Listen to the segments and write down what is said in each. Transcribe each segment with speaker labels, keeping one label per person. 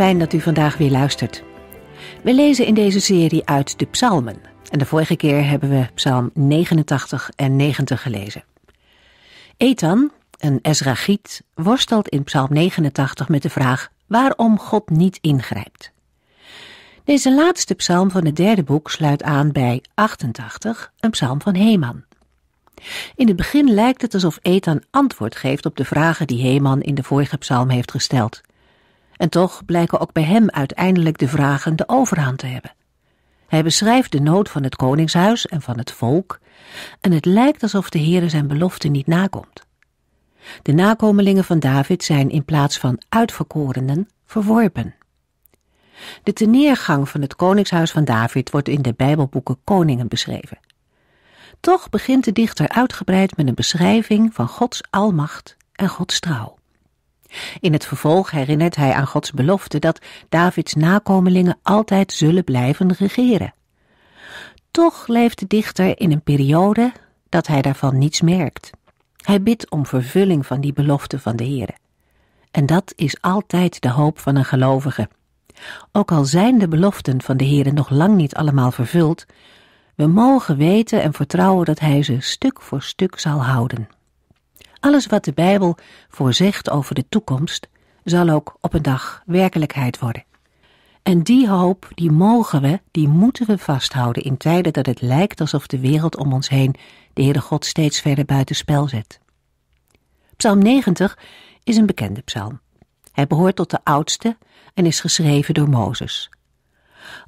Speaker 1: Fijn dat u vandaag weer luistert. We lezen in deze serie uit de Psalmen. En de vorige keer hebben we Psalm 89 en 90 gelezen. Ethan, een Ezrachiet, worstelt in Psalm 89 met de vraag waarom God niet ingrijpt. Deze laatste psalm van het derde boek sluit aan bij 88, een psalm van Heman. In het begin lijkt het alsof Ethan antwoord geeft op de vragen die Heman in de vorige psalm heeft gesteld. En toch blijken ook bij hem uiteindelijk de vragen de overhand te hebben. Hij beschrijft de nood van het koningshuis en van het volk, en het lijkt alsof de Heere zijn belofte niet nakomt. De nakomelingen van David zijn in plaats van uitverkorenen verworpen. De teneergang van het koningshuis van David wordt in de Bijbelboeken Koningen beschreven. Toch begint de dichter uitgebreid met een beschrijving van Gods almacht en Gods trouw. In het vervolg herinnert hij aan Gods belofte dat Davids nakomelingen altijd zullen blijven regeren. Toch leeft de dichter in een periode dat hij daarvan niets merkt. Hij bidt om vervulling van die belofte van de Heere. En dat is altijd de hoop van een gelovige. Ook al zijn de beloften van de Heere nog lang niet allemaal vervuld, we mogen weten en vertrouwen dat Hij ze stuk voor stuk zal houden. Alles wat de Bijbel voorzegt over de toekomst, zal ook op een dag werkelijkheid worden. En die hoop, die mogen we, die moeten we vasthouden in tijden dat het lijkt alsof de wereld om ons heen de Heere God steeds verder buitenspel zet. Psalm 90 is een bekende psalm. Hij behoort tot de oudste en is geschreven door Mozes.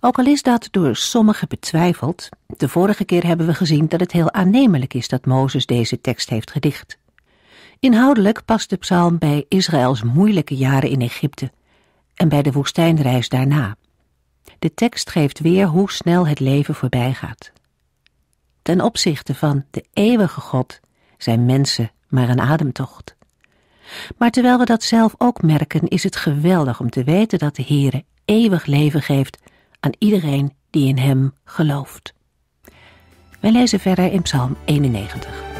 Speaker 1: Ook al is dat door sommigen betwijfeld, de vorige keer hebben we gezien dat het heel aannemelijk is dat Mozes deze tekst heeft gedicht. Inhoudelijk past de psalm bij Israëls moeilijke jaren in Egypte en bij de woestijnreis daarna. De tekst geeft weer hoe snel het leven voorbij gaat. Ten opzichte van de eeuwige God zijn mensen maar een ademtocht. Maar terwijl we dat zelf ook merken, is het geweldig om te weten dat de Heere eeuwig leven geeft aan iedereen die in Hem gelooft. Wij lezen verder in Psalm 91.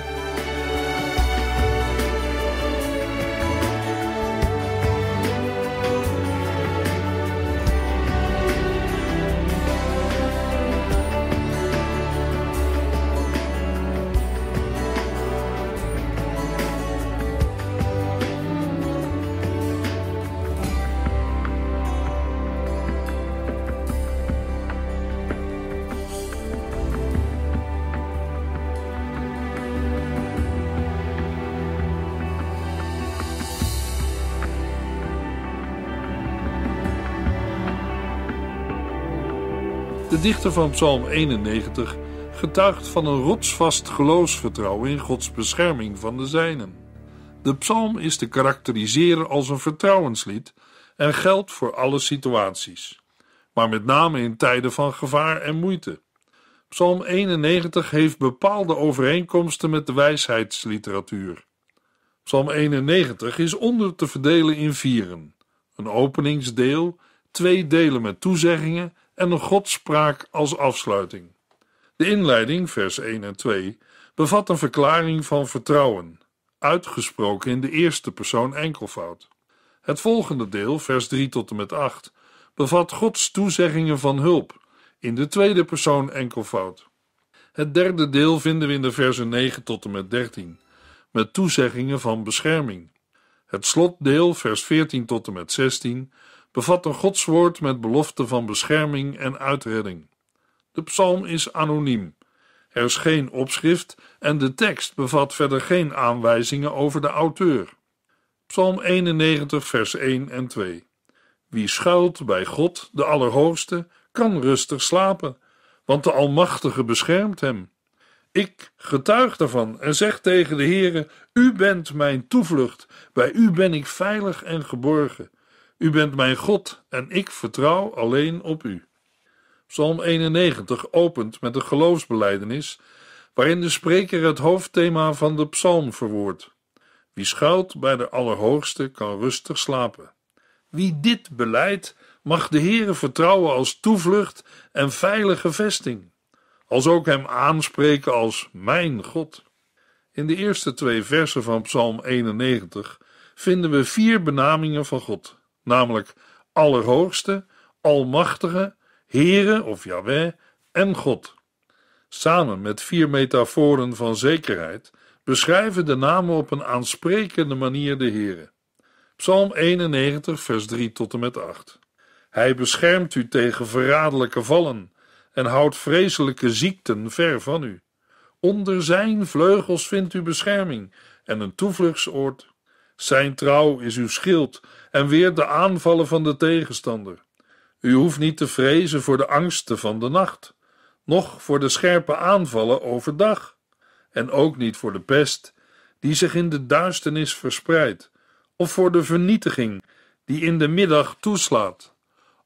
Speaker 2: De dichter van Psalm 91 getuigt van een rotsvast geloofsvertrouwen in Gods bescherming van de zijnen. De psalm is te karakteriseren als een vertrouwenslied en geldt voor alle situaties, maar met name in tijden van gevaar en moeite. Psalm 91 heeft bepaalde overeenkomsten met de wijsheidsliteratuur. Psalm 91 is onder te verdelen in vieren: een openingsdeel, twee delen met toezeggingen en een godspraak als afsluiting. De inleiding, vers 1 en 2, bevat een verklaring van vertrouwen, uitgesproken in de eerste persoon enkelvoud. Het volgende deel, vers 3 tot en met 8, bevat Gods toezeggingen van hulp, in de tweede persoon enkelvoud. Het derde deel vinden we in de versen 9 tot en met 13, met toezeggingen van bescherming. Het slotdeel, vers 14 tot en met 16, Bevat een Godswoord met belofte van bescherming en uitredding. De psalm is anoniem. Er is geen opschrift en de tekst bevat verder geen aanwijzingen over de auteur. Psalm 91, vers 1 en 2. Wie schuilt bij God, de Allerhoogste, kan rustig slapen, want de Almachtige beschermt hem. Ik getuig daarvan en zeg tegen de Heere: U bent mijn toevlucht, bij U ben ik veilig en geborgen. U bent mijn God en ik vertrouw alleen op U. Psalm 91 opent met een geloofsbeleidenis waarin de spreker het hoofdthema van de psalm verwoordt. Wie schuilt bij de Allerhoogste kan rustig slapen. Wie dit beleidt, mag de Heere vertrouwen als toevlucht en veilige vesting, als ook hem aanspreken als mijn God. In de eerste twee versen van Psalm 91 vinden we vier benamingen van God namelijk Allerhoogste, Almachtige, Heere of Yahweh en God. Samen met vier metaforen van zekerheid beschrijven de namen op een aansprekende manier de Heere. Psalm 91, vers 3 tot en met 8. Hij beschermt u tegen verraderlijke vallen en houdt vreselijke ziekten ver van u. Onder zijn vleugels vindt u bescherming en een toevluchtsoord zijn trouw is uw schild en weer de aanvallen van de tegenstander. U hoeft niet te vrezen voor de angsten van de nacht, noch voor de scherpe aanvallen overdag, en ook niet voor de pest die zich in de duisternis verspreidt, of voor de vernietiging die in de middag toeslaat.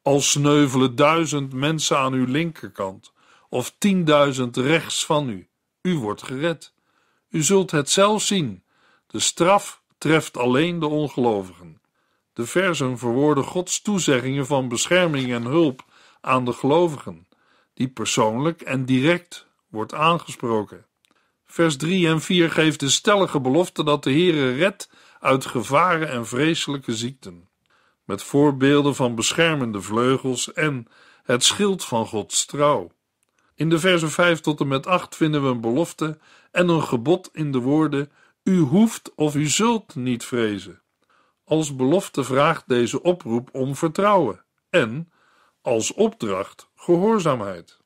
Speaker 2: Al sneuvelen duizend mensen aan uw linkerkant, of tienduizend rechts van u, u wordt gered. U zult het zelf zien. De straf treft alleen de ongelovigen. De versen verwoorden Gods toezeggingen van bescherming en hulp aan de gelovigen, die persoonlijk en direct wordt aangesproken. Vers 3 en 4 geeft de stellige belofte dat de Heere redt uit gevaren en vreselijke ziekten. Met voorbeelden van beschermende vleugels en het schild van Gods trouw. In de versen 5 tot en met 8 vinden we een belofte en een gebod in de woorden u hoeft of u zult niet vrezen. Als belofte vraagt deze oproep om vertrouwen en als opdracht gehoorzaamheid.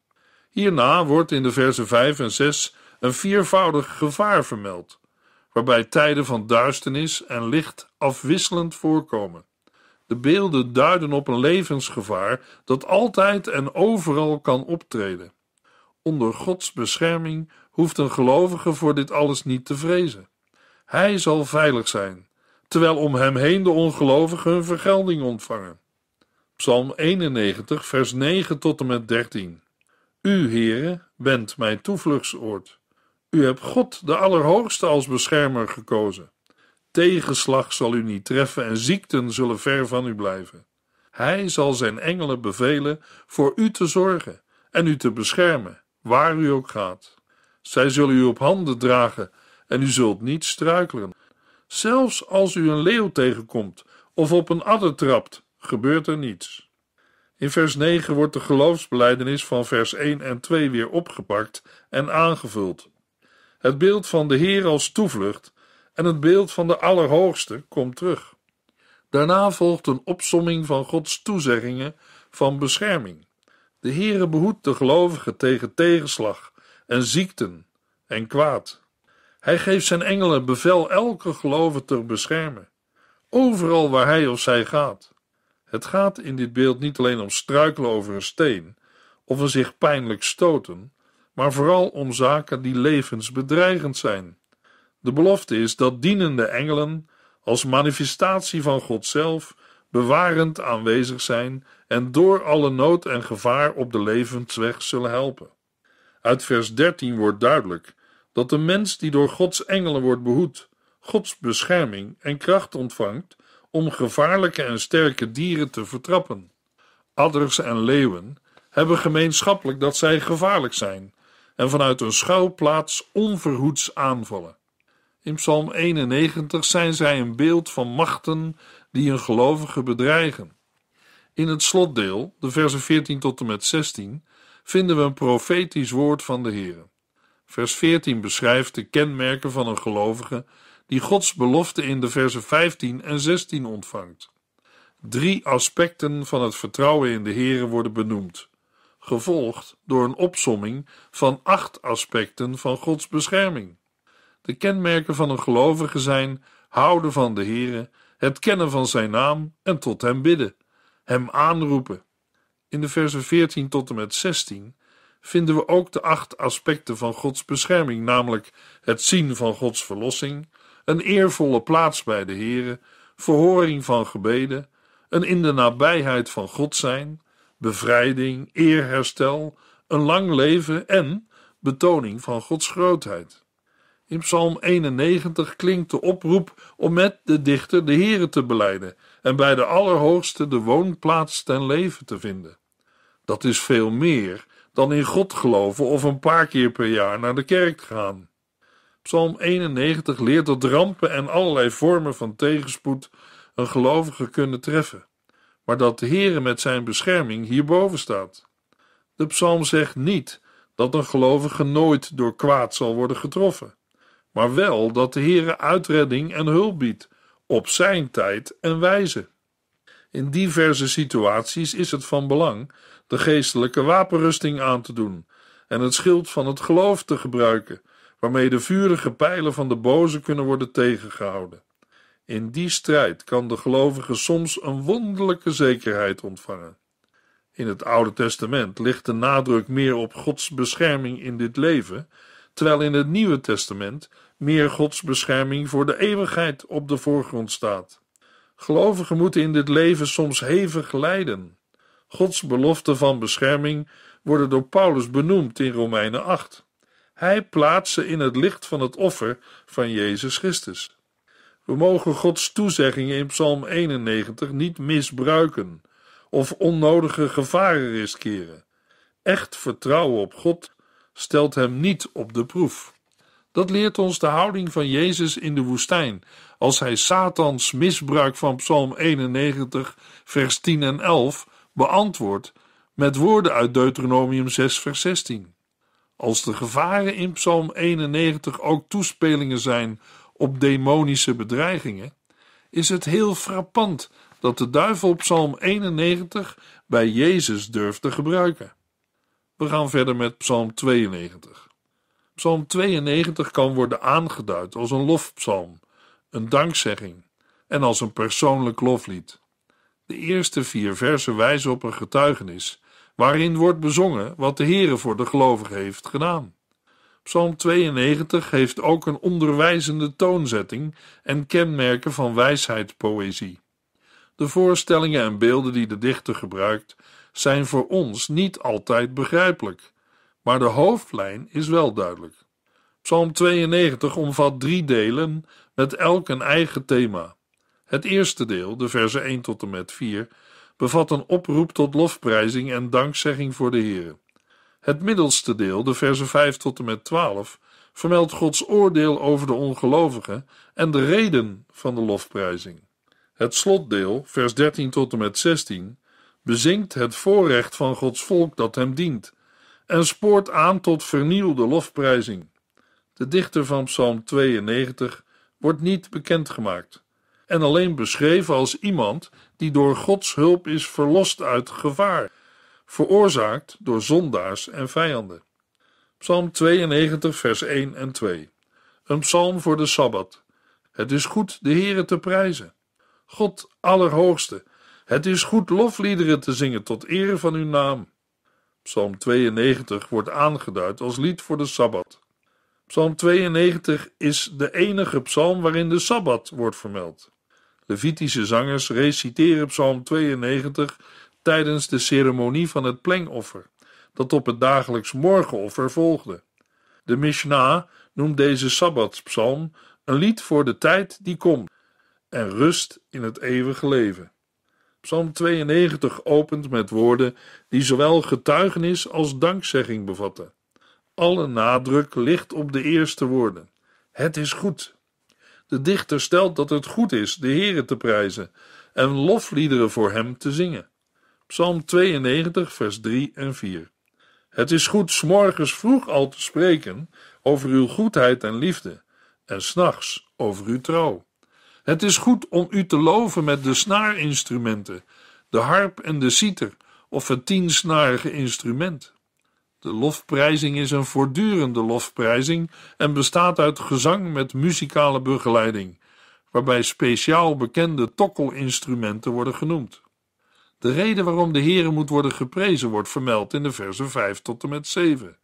Speaker 2: Hierna wordt in de versen 5 en 6 een viervoudig gevaar vermeld, waarbij tijden van duisternis en licht afwisselend voorkomen. De beelden duiden op een levensgevaar dat altijd en overal kan optreden. Onder Gods bescherming hoeft een gelovige voor dit alles niet te vrezen. Hij zal veilig zijn, terwijl om hem heen de ongelovigen hun vergelding ontvangen. Psalm 91, vers 9 tot en met 13. U, Heere, bent mijn toevluchtsoord. U hebt God, de Allerhoogste, als beschermer gekozen. Tegenslag zal u niet treffen en ziekten zullen ver van u blijven. Hij zal zijn engelen bevelen voor u te zorgen en u te beschermen, waar u ook gaat. Zij zullen u op handen dragen, en u zult niet struikelen. Zelfs als u een leeuw tegenkomt of op een adder trapt, gebeurt er niets. In vers 9 wordt de geloofsbeleidenis van vers 1 en 2 weer opgepakt en aangevuld. Het beeld van de Heer als toevlucht en het beeld van de Allerhoogste komt terug. Daarna volgt een opsomming van Gods toezeggingen van bescherming. De Heere behoedt de gelovigen tegen tegenslag en ziekten en kwaad. Hij geeft zijn engelen bevel elke gelovige te beschermen, overal waar hij of zij gaat. Het gaat in dit beeld niet alleen om struikelen over een steen of een zich pijnlijk stoten, maar vooral om zaken die levensbedreigend zijn. De belofte is dat dienende engelen als manifestatie van God zelf bewarend aanwezig zijn en door alle nood en gevaar op de levensweg zullen helpen. Uit vers 13 wordt duidelijk dat de mens die door Gods engelen wordt behoed, Gods bescherming en kracht ontvangt om gevaarlijke en sterke dieren te vertrappen. Adders en leeuwen hebben gemeenschappelijk dat zij gevaarlijk zijn en vanuit hun schouwplaats onverhoeds aanvallen. In Psalm 91 zijn zij een beeld van machten die een gelovige bedreigen. In het slotdeel, de versen 14 tot en met 16, vinden we een profetisch woord van de Heer. Vers 14 beschrijft de kenmerken van een gelovige die Gods belofte in de versen 15 en 16 ontvangt. Drie aspecten van het vertrouwen in de Here worden benoemd, gevolgd door een opsomming van acht aspecten van Gods bescherming. De kenmerken van een gelovige zijn houden van de Here, het kennen van zijn naam en tot hem bidden, hem aanroepen. In de versen 14 tot en met 16 vinden we ook de acht aspecten van Gods bescherming, namelijk het zien van Gods verlossing, een eervolle plaats bij de Heere, verhoring van gebeden, een in de nabijheid van God zijn, bevrijding, eerherstel, een lang leven en betoning van Gods grootheid. In Psalm 91 klinkt de oproep om met de dichter de Heere te beleiden en bij de Allerhoogste de woonplaats ten leven te vinden. Dat is veel meer dan in God geloven of een paar keer per jaar naar de kerk gaan. Psalm 91 leert dat rampen en allerlei vormen van tegenspoed een gelovige kunnen treffen, maar dat de Heere met zijn bescherming hierboven staat. De psalm zegt niet dat een gelovige nooit door kwaad zal worden getroffen, maar wel dat de Heere uitredding en hulp biedt op zijn tijd en wijze. In diverse situaties is het van belang de geestelijke wapenrusting aan te doen en het schild van het geloof te gebruiken, waarmee de vurige pijlen van de boze kunnen worden tegengehouden. In die strijd kan de gelovige soms een wonderlijke zekerheid ontvangen. In het Oude Testament ligt de nadruk meer op Gods bescherming in dit leven, terwijl in het Nieuwe Testament meer Gods bescherming voor de eeuwigheid op de voorgrond staat. Gelovigen moeten in dit leven soms hevig lijden. Gods belofte van bescherming worden door Paulus benoemd in Romeinen 8. Hij plaatst ze in het licht van het offer van Jezus Christus. We mogen Gods toezeggingen in Psalm 91 niet misbruiken of onnodige gevaren riskeren. Echt vertrouwen op God stelt hem niet op de proef. Dat leert ons de houding van Jezus in de woestijn als hij Satans misbruik van Psalm 91, vers 10 en 11 beantwoord met woorden uit Deuteronomium 6, vers 16. Als de gevaren in Psalm 91 ook toespelingen zijn op demonische bedreigingen, is het heel frappant dat de duivel Psalm 91 bij Jezus durft te gebruiken. We gaan verder met Psalm 92. Psalm 92 kan worden aangeduid als een lofpsalm, een dankzegging en als een persoonlijk loflied. De eerste vier versen wijzen op een getuigenis, waarin wordt bezongen wat de Heere voor de gelovigen heeft gedaan. Psalm 92 heeft ook een onderwijzende toonzetting en kenmerken van wijsheidspoëzie. De voorstellingen en beelden die de dichter gebruikt zijn voor ons niet altijd begrijpelijk, maar de hoofdlijn is wel duidelijk. Psalm 92 omvat drie delen met elk een eigen thema. Het eerste deel, de verzen 1 tot en met 4, bevat een oproep tot lofprijzing en dankzegging voor de Heer. Het middelste deel, de verzen 5 tot en met 12, vermeldt Gods oordeel over de ongelovigen en de reden van de lofprijzing. Het slotdeel, vers 13 tot en met 16, bezingt het voorrecht van Gods volk dat hem dient en spoort aan tot vernieuwde lofprijzing. De dichter van Psalm 92 wordt niet bekendgemaakt en alleen beschreven als iemand die door Gods hulp is verlost uit gevaar, veroorzaakt door zondaars en vijanden. Psalm 92, vers 1 en 2. Een psalm voor de sabbat. Het is goed de Heere te prijzen. God Allerhoogste, het is goed lofliederen te zingen tot eer van uw naam. Psalm 92 wordt aangeduid als lied voor de sabbat. Psalm 92 is de enige psalm waarin de sabbat wordt vermeld. De Levitische zangers reciteren Psalm 92 tijdens de ceremonie van het plengoffer, dat op het dagelijks morgenoffer volgde. De Mishnah noemt deze Sabbatspsalm een lied voor de tijd die komt en rust in het eeuwige leven. Psalm 92 opent met woorden die zowel getuigenis als dankzegging bevatten. Alle nadruk ligt op de eerste woorden. Het is goed. De dichter stelt dat het goed is de Heere te prijzen en lofliederen voor hem te zingen. Psalm 92, vers 3 en 4. Het is goed s morgens vroeg al te spreken over uw goedheid en liefde, en s'nachts over uw trouw. Het is goed om u te loven met de snaarinstrumenten, de harp en de citer, of het tiensnarige instrument. De lofprijzing is een voortdurende lofprijzing en bestaat uit gezang met muzikale begeleiding, waarbij speciaal bekende tokkelinstrumenten worden genoemd. De reden waarom de Heere moet worden geprezen wordt vermeld in de versen 5 tot en met 7.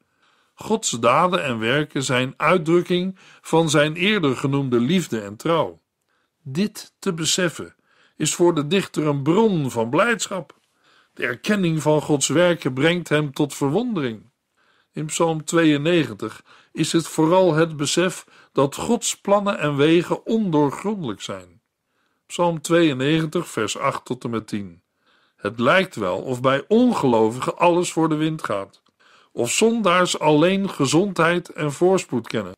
Speaker 2: Gods daden en werken zijn uitdrukking van zijn eerder genoemde liefde en trouw. Dit te beseffen is voor de dichter een bron van blijdschap. De erkenning van Gods werken brengt hem tot verwondering. In Psalm 92 is het vooral het besef dat Gods plannen en wegen ondoorgrondelijk zijn. Psalm 92, vers 8 tot en met 10. Het lijkt wel of bij ongelovigen alles voor de wind gaat, of zondaars alleen gezondheid en voorspoed kennen.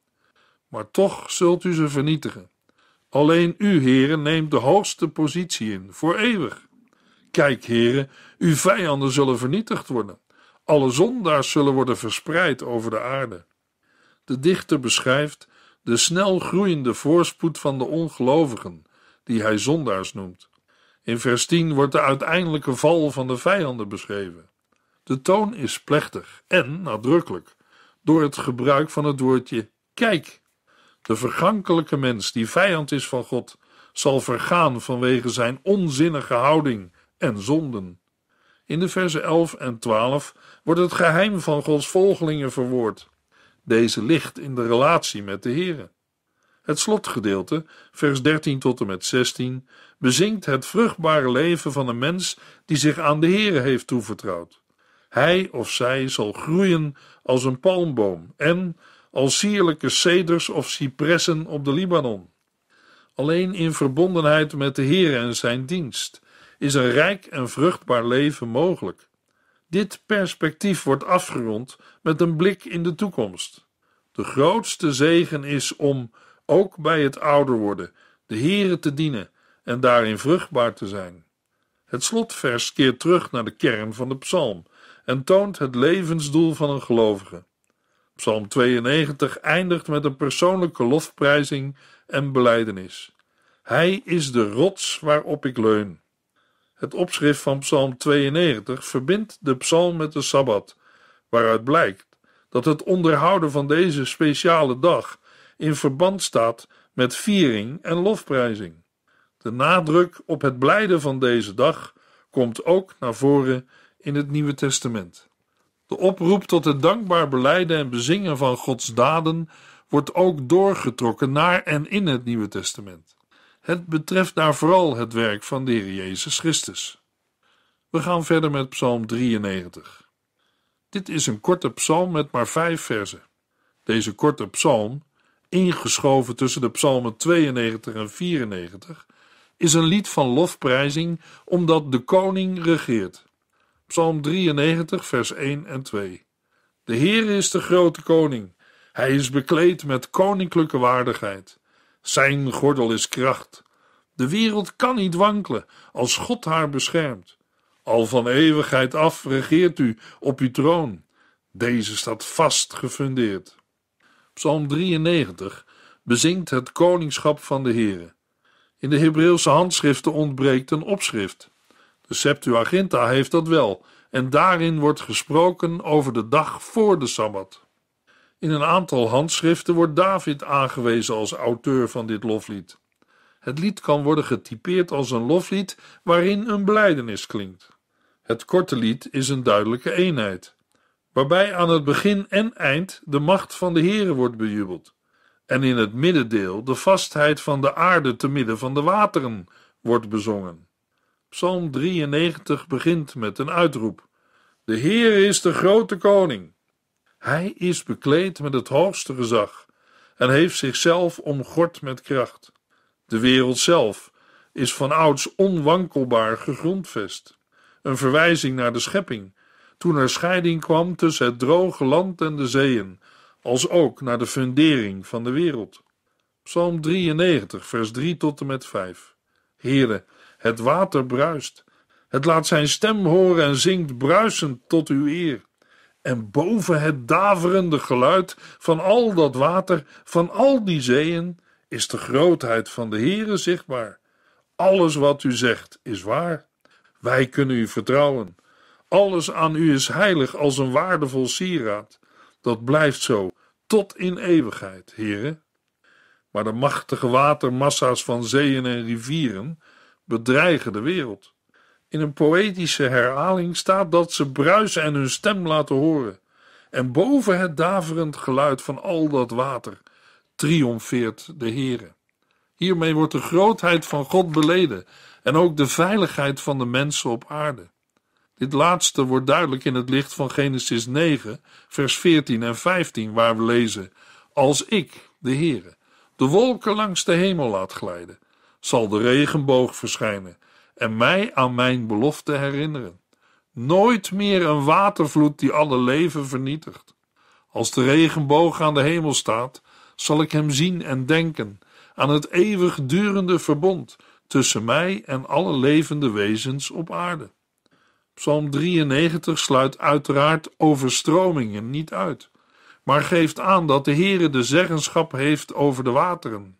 Speaker 2: Maar toch zult u ze vernietigen. Alleen u, heren, neemt de hoogste positie in, voor eeuwig. Kijk, heren, uw vijanden zullen vernietigd worden. Alle zondaars zullen worden verspreid over de aarde. De dichter beschrijft de snel groeiende voorspoed van de ongelovigen, die hij zondaars noemt. In vers 10 wordt de uiteindelijke val van de vijanden beschreven. De toon is plechtig en nadrukkelijk door het gebruik van het woordje kijk. De vergankelijke mens die vijand is van God, zal vergaan vanwege zijn onzinnige houding en zonden. In de versen 11 en 12 wordt het geheim van Gods volgelingen verwoord. Deze ligt in de relatie met de Here. Het slotgedeelte, vers 13 tot en met 16, bezingt het vruchtbare leven van een mens die zich aan de Here heeft toevertrouwd. Hij of zij zal groeien als een palmboom en als sierlijke ceders of cipressen op de Libanon. Alleen in verbondenheid met de Here en zijn dienst is een rijk en vruchtbaar leven mogelijk. Dit perspectief wordt afgerond met een blik in de toekomst. De grootste zegen is om, ook bij het ouder worden, de Here te dienen en daarin vruchtbaar te zijn. Het slotvers keert terug naar de kern van de psalm en toont het levensdoel van een gelovige. Psalm 92 eindigt met een persoonlijke lofprijzing en belijdenis. Hij is de rots waarop ik leun. Het opschrift van Psalm 92 verbindt de psalm met de sabbat, waaruit blijkt dat het onderhouden van deze speciale dag in verband staat met viering en lofprijzing. De nadruk op het blijden van deze dag komt ook naar voren in het Nieuwe Testament. De oproep tot het dankbaar beleiden en bezingen van Gods daden wordt ook doorgetrokken naar en in het Nieuwe Testament. Het betreft daar vooral het werk van de Heer Jezus Christus. We gaan verder met Psalm 93. Dit is een korte psalm met maar vijf versen. Deze korte psalm, ingeschoven tussen de psalmen 92 en 94, is een lied van lofprijzing omdat de koning regeert. Psalm 93, vers 1 en 2. De Heer is de grote koning. Hij is bekleed met koninklijke waardigheid. Zijn gordel is kracht. De wereld kan niet wankelen als God haar beschermt. Al van eeuwigheid af regeert u op uw troon. Deze staat vast gefundeerd. Psalm 93 bezingt het koningschap van de Heere. In de Hebreeuwse handschriften ontbreekt een opschrift. De Septuaginta heeft dat wel, en daarin wordt gesproken over de dag voor de Sabbat. In een aantal handschriften wordt David aangewezen als auteur van dit loflied. Het lied kan worden getypeerd als een loflied waarin een blijdenis klinkt. Het korte lied is een duidelijke eenheid, waarbij aan het begin en eind de macht van de Heere wordt bejubeld, en in het middendeel de vastheid van de aarde te midden van de wateren wordt bezongen. Psalm 93 begint met een uitroep: De Heere is de grote koning. Hij is bekleed met het hoogste gezag en heeft zichzelf omgord met kracht. De wereld zelf is van ouds onwankelbaar gegrondvest. Een verwijzing naar de schepping, toen er scheiding kwam tussen het droge land en de zeeën, als ook naar de fundering van de wereld. Psalm 93, vers 3 tot en met 5. Heere, het water bruist. Het laat zijn stem horen en zingt bruisend tot uw eer en boven het daverende geluid van al dat water, van al die zeeën, is de grootheid van de Heere zichtbaar. Alles wat u zegt is waar. Wij kunnen u vertrouwen. Alles aan u is heilig als een waardevol sieraad. Dat blijft zo, tot in eeuwigheid, Heere. Maar de machtige watermassa's van zeeën en rivieren bedreigen de wereld. In een poëtische herhaling staat dat ze bruisen en hun stem laten horen. En boven het daverend geluid van al dat water triomfeert de Heere. Hiermee wordt de grootheid van God beleden en ook de veiligheid van de mensen op aarde. Dit laatste wordt duidelijk in het licht van Genesis 9, vers 14 en 15, waar we lezen: Als ik, de Heere, de wolken langs de hemel laat glijden, zal de regenboog verschijnen en mij aan mijn belofte herinneren. Nooit meer een watervloed die alle leven vernietigt. Als de regenboog aan de hemel staat, zal ik hem zien en denken aan het eeuwigdurende verbond tussen mij en alle levende wezens op aarde. Psalm 93 sluit uiteraard overstromingen niet uit, maar geeft aan dat de Heere de zeggenschap heeft over de wateren.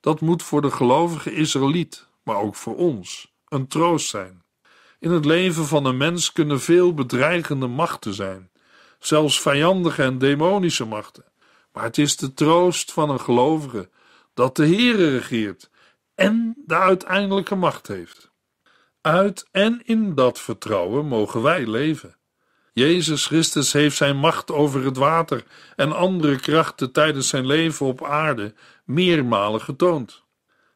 Speaker 2: Dat moet voor de gelovige Israëliet, maar ook voor ons, een troost zijn. In het leven van een mens kunnen veel bedreigende machten zijn, zelfs vijandige en demonische machten. Maar het is de troost van een gelovige dat de Heere regeert en de uiteindelijke macht heeft. Uit en in dat vertrouwen mogen wij leven. Jezus Christus heeft zijn macht over het water en andere krachten tijdens zijn leven op aarde meermalen getoond.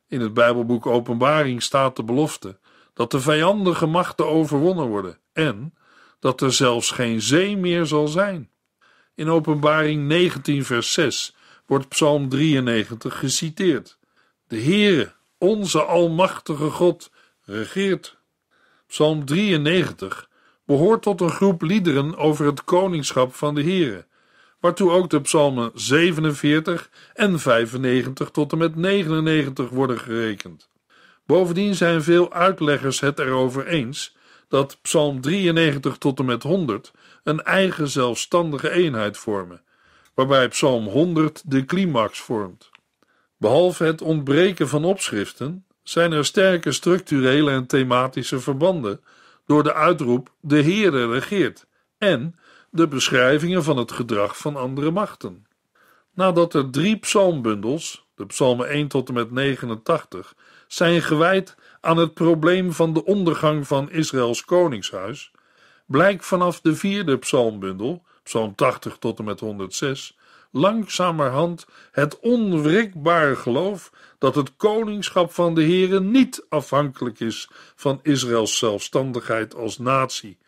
Speaker 2: In het Bijbelboek Openbaring staat de belofte: dat de vijandige machten overwonnen worden en dat er zelfs geen zee meer zal zijn. In Openbaring 19, vers 6 wordt Psalm 93 geciteerd. De Heere, onze Almachtige God, regeert. Psalm 93 behoort tot een groep liederen over het koningschap van de Heere, waartoe ook de psalmen 47 en 95 tot en met 99 worden gerekend. Bovendien zijn veel uitleggers het erover eens dat Psalm 93 tot en met 100 een eigen zelfstandige eenheid vormen, waarbij Psalm 100 de climax vormt. Behalve het ontbreken van opschriften zijn er sterke structurele en thematische verbanden door de uitroep de Heere regeert en de beschrijvingen van het gedrag van andere machten. Nadat er drie psalmbundels, de psalmen 1 tot en met 89, zijn gewijd aan het probleem van de ondergang van Israëls koningshuis blijkt vanaf de vierde psalmbundel, psalm 80 tot en met 106, langzamerhand het onwrikbare geloof dat het koningschap van de Here niet afhankelijk is van Israëls zelfstandigheid als natie,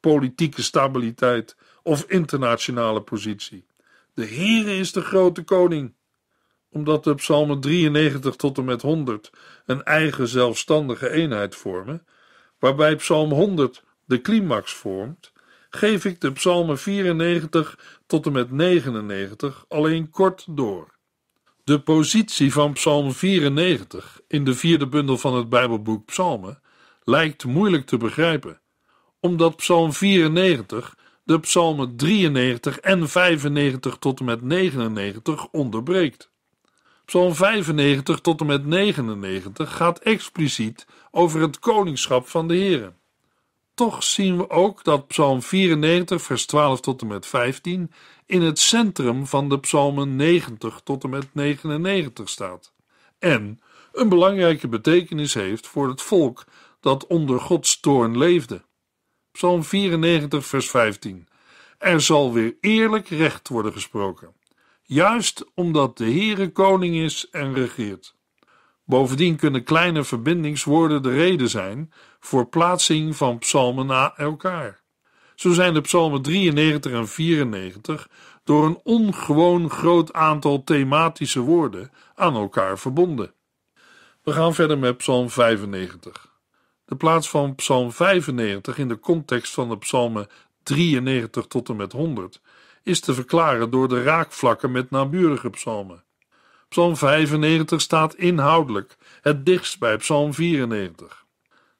Speaker 2: politieke stabiliteit of internationale positie. De Here is de grote koning omdat de psalmen 93 tot en met 100 een eigen zelfstandige eenheid vormen, waarbij psalm 100 de climax vormt, geef ik de psalmen 94 tot en met 99 alleen kort door. De positie van psalm 94 in de vierde bundel van het Bijbelboek Psalmen lijkt moeilijk te begrijpen, omdat psalm 94 de psalmen 93 en 95 tot en met 99 onderbreekt. Psalm 95 tot en met 99 gaat expliciet over het koningschap van de Here. Toch zien we ook dat Psalm 94, vers 12 tot en met 15 in het centrum van de Psalmen 90 tot en met 99 staat. En een belangrijke betekenis heeft voor het volk dat onder Gods toorn leefde. Psalm 94, vers 15. Er zal weer eerlijk recht worden gesproken juist omdat de Heere koning is en regeert. Bovendien kunnen kleine verbindingswoorden de reden zijn voor plaatsing van psalmen na elkaar. Zo zijn de psalmen 93 en 94 door een ongewoon groot aantal thematische woorden aan elkaar verbonden. We gaan verder met psalm 95. De plaats van psalm 95 in de context van de psalmen 93 tot en met 100 is te verklaren door de raakvlakken met naburige psalmen. Psalm 95 staat inhoudelijk het dichtst bij Psalm 94.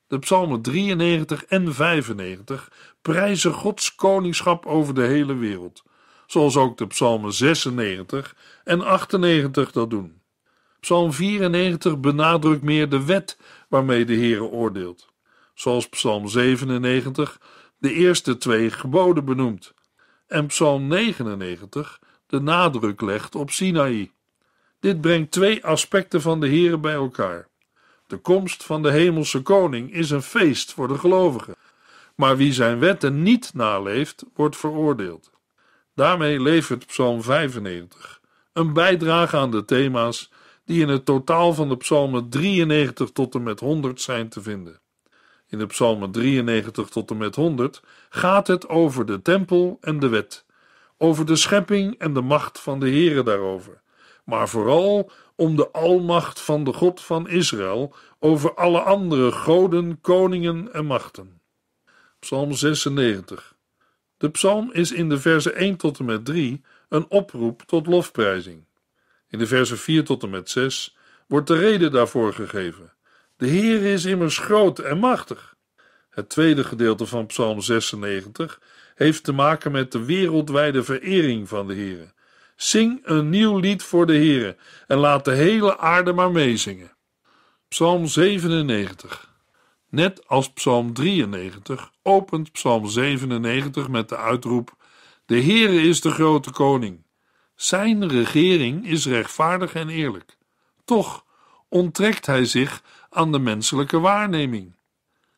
Speaker 2: De psalmen 93 en 95 prijzen Gods koningschap over de hele wereld, zoals ook de psalmen 96 en 98 dat doen. Psalm 94 benadrukt meer de wet waarmee de Heer oordeelt, zoals psalm 97 de eerste twee geboden benoemt, en Psalm 99 de nadruk legt op Sinaï. Dit brengt twee aspecten van de Here bij elkaar. De komst van de Hemelse Koning is een feest voor de gelovigen, maar wie zijn wetten niet naleeft, wordt veroordeeld. Daarmee levert Psalm 95 een bijdrage aan de thema's die in het totaal van de psalmen 93 tot en met 100 zijn te vinden in de psalmen 93 tot en met 100, gaat het over de tempel en de wet, over de schepping en de macht van de Here daarover, maar vooral om de almacht van de God van Israël over alle andere goden, koningen en machten. Psalm 96. De psalm is in de versen 1 tot en met 3 een oproep tot lofprijzing. In de versen 4 tot en met 6 wordt de reden daarvoor gegeven de Heer is immers groot en machtig. Het tweede gedeelte van Psalm 96 heeft te maken met de wereldwijde verering van de Heer. Zing een nieuw lied voor de Heer en laat de hele aarde maar meezingen. Psalm 97. Net als Psalm 93 opent Psalm 97 met de uitroep: De Heere is de grote koning. Zijn regering is rechtvaardig en eerlijk. Toch onttrekt hij zich aan de menselijke waarneming.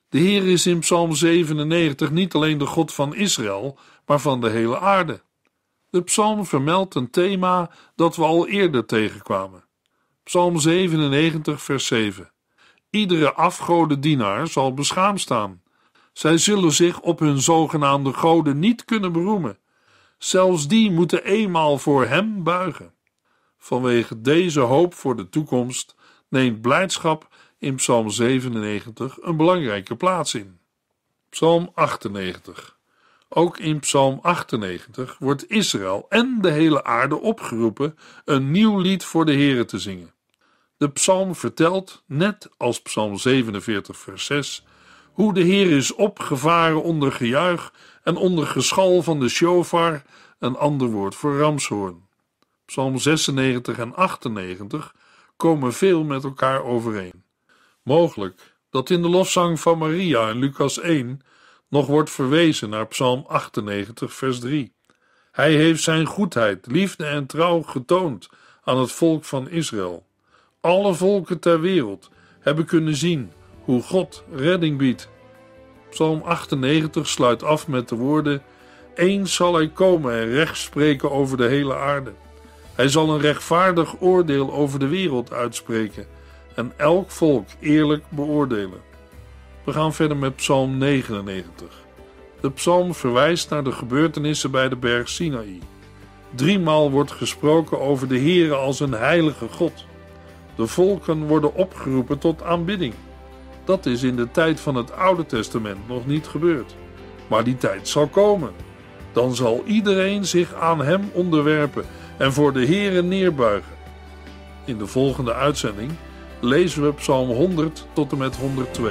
Speaker 2: De Heer is in Psalm 97 niet alleen de God van Israël, maar van de hele aarde. De psalm vermeldt een thema dat we al eerder tegenkwamen. Psalm 97, vers 7. Iedere afgodendienaar zal beschaamd staan. Zij zullen zich op hun zogenaamde goden niet kunnen beroemen. Zelfs die moeten eenmaal voor hem buigen. Vanwege deze hoop voor de toekomst neemt blijdschap in Psalm 97 een belangrijke plaats in. Psalm 98. Ook in Psalm 98 wordt Israël en de hele aarde opgeroepen een nieuw lied voor de Here te zingen. De psalm vertelt, net als Psalm 47, vers 6, hoe de Heer is opgevaren onder gejuich en onder geschal van de shofar, een ander woord voor ramshoorn. Psalm 96 en 98 komen veel met elkaar overeen. Mogelijk dat in de lofzang van Maria in Lucas 1 nog wordt verwezen naar Psalm 98, vers 3. Hij heeft zijn goedheid, liefde en trouw getoond aan het volk van Israël. Alle volken ter wereld hebben kunnen zien hoe God redding biedt. Psalm 98 sluit af met de woorden: Eens zal hij komen en recht spreken over de hele aarde. Hij zal een rechtvaardig oordeel over de wereld uitspreken en elk volk eerlijk beoordelen. We gaan verder met Psalm 99. De psalm verwijst naar de gebeurtenissen bij de berg Sinaï. Driemaal wordt gesproken over de Heere als een heilige God. De volken worden opgeroepen tot aanbidding. Dat is in de tijd van het Oude Testament nog niet gebeurd. Maar die tijd zal komen. Dan zal iedereen zich aan Hem onderwerpen en voor de Heere neerbuigen. In de volgende uitzending lezen we Psalm 100 tot en met 102.